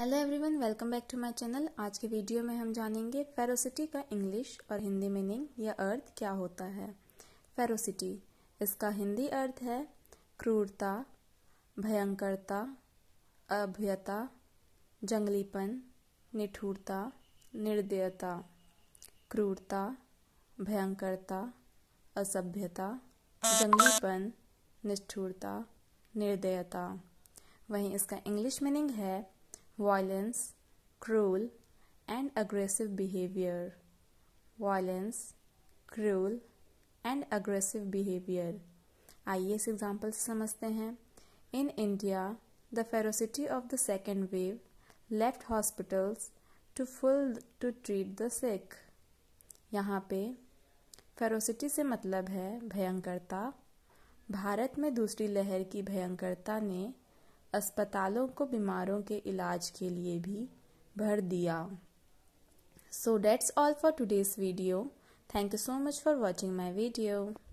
Hello everyone welcome back to my channel आज के video में हम जानेंगे फेरोसिटी का इंग्लिश और हिंदी मीनिंग या अर्थ क्या होता है फेरोसिटी इसका हिंदी अर्थ है क्रूरता भयंकरता अभ्यता जंगलीपन निठुरता निर्दयता क्रूरता भयंकरता असभ्यता जंगलीपन निष्ठुरता निर्दयता वहीं इसका इंग्लिश मीनिंग है violence, cruel, and aggressive behavior. Violence, cruel, and aggressive behavior. आइए इस एग्जाम्पल से समझते हैं in India the ferocity of the second wave left hospitals too full to treat the sick यहाँ पे फेरोसिटी से मतलब है भयंकरता भारत में दूसरी लहर की भयंकरता ने अस्पतालों को बीमारों के इलाज के लिए भी भर दिया so that's all for today's video thank you so much for watching my video